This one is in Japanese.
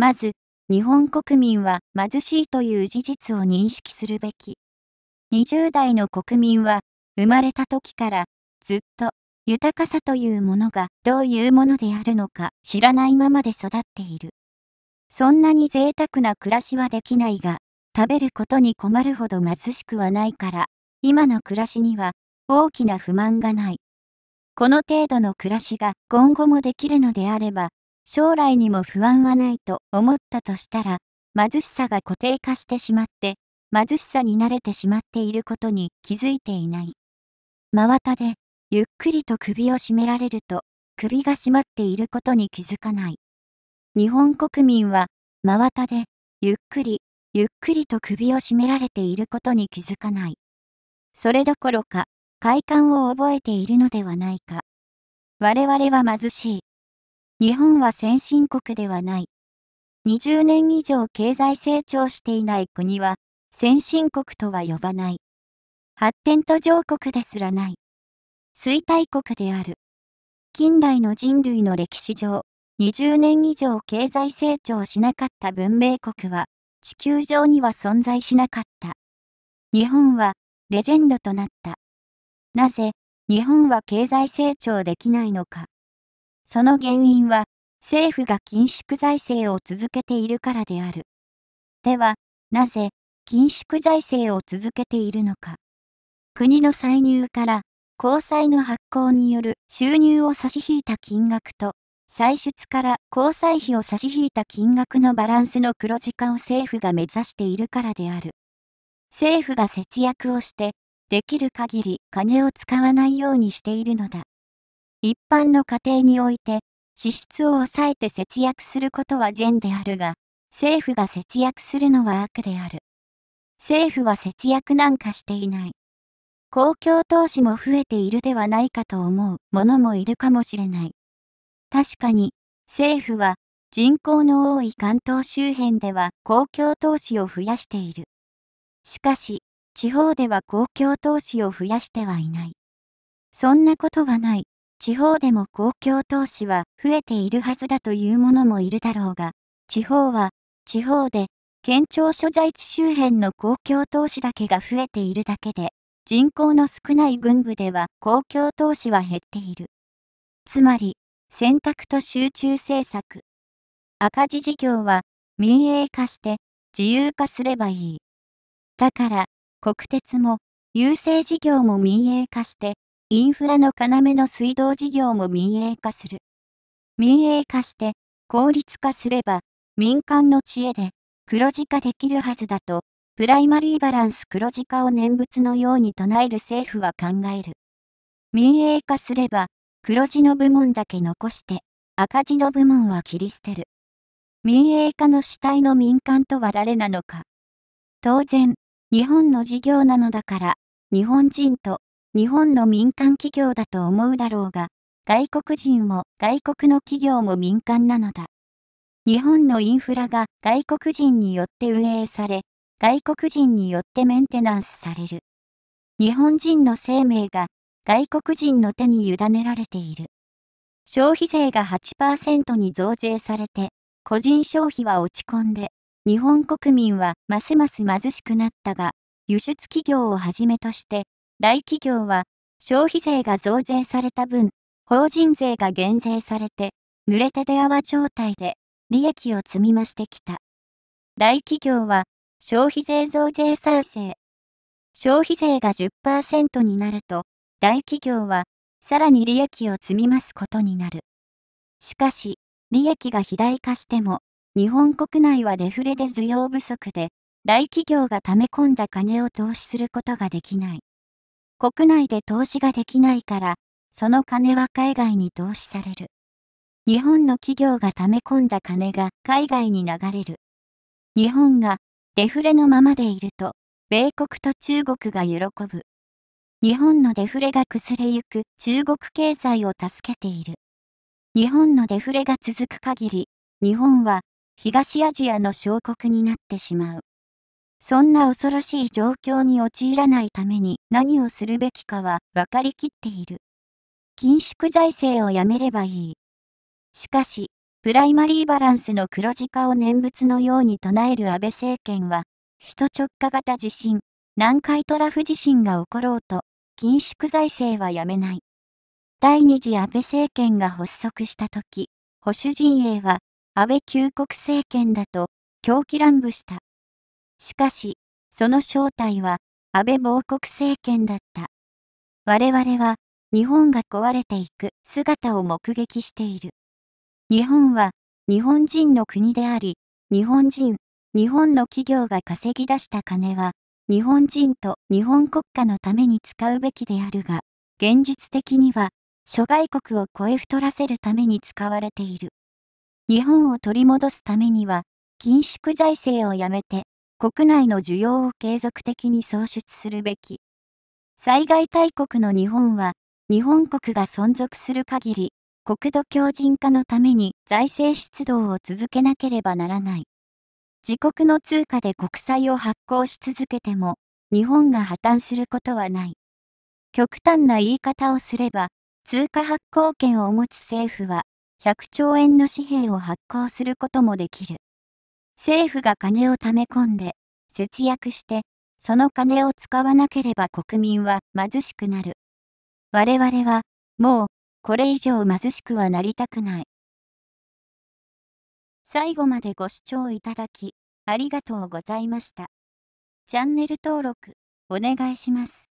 まず、日本国民は貧しいという事実を認識するべき。20代の国民は、生まれた時からずっと豊かさというものがどういうものであるのか知らないままで育っている。そんなに贅沢な暮らしはできないが、食べることに困るほど貧しくはないから、今の暮らしには大きな不満がない。この程度の暮らしが今後もできるのであれば、将来にも不安はないと思ったとしたら、貧しさが固定化してしまって、貧しさに慣れてしまっていることに気づいていない。真綿で、ゆっくりと首を絞められると、首が絞まっていることに気づかない。日本国民は、真綿で、ゆっくり、ゆっくりと首を絞められていることに気づかない。それどころか、快感を覚えているのではないか。我々は貧しい。日本は先進国ではない。20年以上経済成長していない国は、先進国とは呼ばない。発展途上国ですらない。衰退国である。近代の人類の歴史上、20年以上経済成長しなかった文明国は、地球上には存在しなかった。日本は、レジェンドとなった。なぜ、日本は経済成長できないのか。その原因は、政府が緊縮財政を続けているからである。では、なぜ、緊縮財政を続けているのか。国の歳入から、公債の発行による収入を差し引いた金額と、歳出から交際費を差し引いた金額のバランスの黒字化を政府が目指しているからである。政府が節約をして、できる限り金を使わないようにしているのだ。一般の家庭において、支出を抑えて節約することは善であるが、政府が節約するのは悪である。政府は節約なんかしていない。公共投資も増えているではないかと思う者もいるかもしれない。確かに、政府は人口の多い関東周辺では公共投資を増やしている。しかし、地方では公共投資を増やしてはいない。そんなことはない。地方でも公共投資は増えているはずだという者もいるだろうが、地方は、地方で、県庁所在地周辺の公共投資だけが増えているだけで、人口の少ない軍部では公共投資は減っている。つまり、選択と集中政策。赤字事業は民営化して自由化すればいい。だから、国鉄も、郵政事業も民営化してインフラの要の水道事業も民営化する。民営化して効率化すれば民間の知恵で黒字化できるはずだと、プライマリーバランス黒字化を念仏のように唱える政府は考える。民営化すれば黒字の部門だけ残して赤字の部門は切り捨てる。民営化の主体の民間とは誰なのか。当然、日本の事業なのだから、日本人と日本の民間企業だと思うだろうが、外国人も外国の企業も民間なのだ。日本のインフラが外国人によって運営され、外国人によってメンテナンスされる。日本人の生命が外国人の手に委ねられている。消費税が8%に増税されて、個人消費は落ち込んで、日本国民はますます貧しくなったが、輸出企業をはじめとして、大企業は消費税が増税された分、法人税が減税されて、濡れて出泡状態で利益を積み増してきた。大企業は消費税増税賛成。消費税が10%になると、大企業はさらに利益を積み増すことになる。しかし、利益が肥大化しても、日本国内はデフレで需要不足で、大企業が溜め込んだ金を投資することができない。国内で投資ができないから、その金は海外に投資される。日本の企業が溜め込んだ金が海外に流れる。日本がデフレのままでいると、米国と中国が喜ぶ。日本のデフレが崩れゆく中国経済を助けている。日本のデフレが続く限り、日本は東アジアの小国になってしまう。そんな恐ろしい状況に陥らないために何をするべきかは分かりきっている。緊縮財政をやめればいい。しかし、プライマリーバランスの黒字化を念仏のように唱える安倍政権は、首都直下型地震、南海トラフ地震が起ころうと、緊縮財政はやめない。第二次安倍政権が発足した時、保守陣営は安倍旧国政権だと狂気乱舞した。しかし、その正体は安倍亡国政権だった。我々は日本が壊れていく姿を目撃している。日本は日本人の国であり、日本人、日本の企業が稼ぎ出した金は、日本人と日本国家のために使うべきであるが、現実的には諸外国を超え太らせるために使われている。日本を取り戻すためには、緊縮財政をやめて国内の需要を継続的に創出するべき。災害大国の日本は、日本国が存続する限り、国土強靭化のために財政出動を続けなければならない。自国の通貨で国債を発行し続けても、日本が破綻することはない。極端な言い方をすれば、通貨発行権を持つ政府は、100兆円の紙幣を発行することもできる。政府が金を貯め込んで、節約して、その金を使わなければ国民は貧しくなる。我々は、もう、これ以上貧しくはなりたくない。最後までご視聴いただき、ありがとうございました。チャンネル登録、お願いします。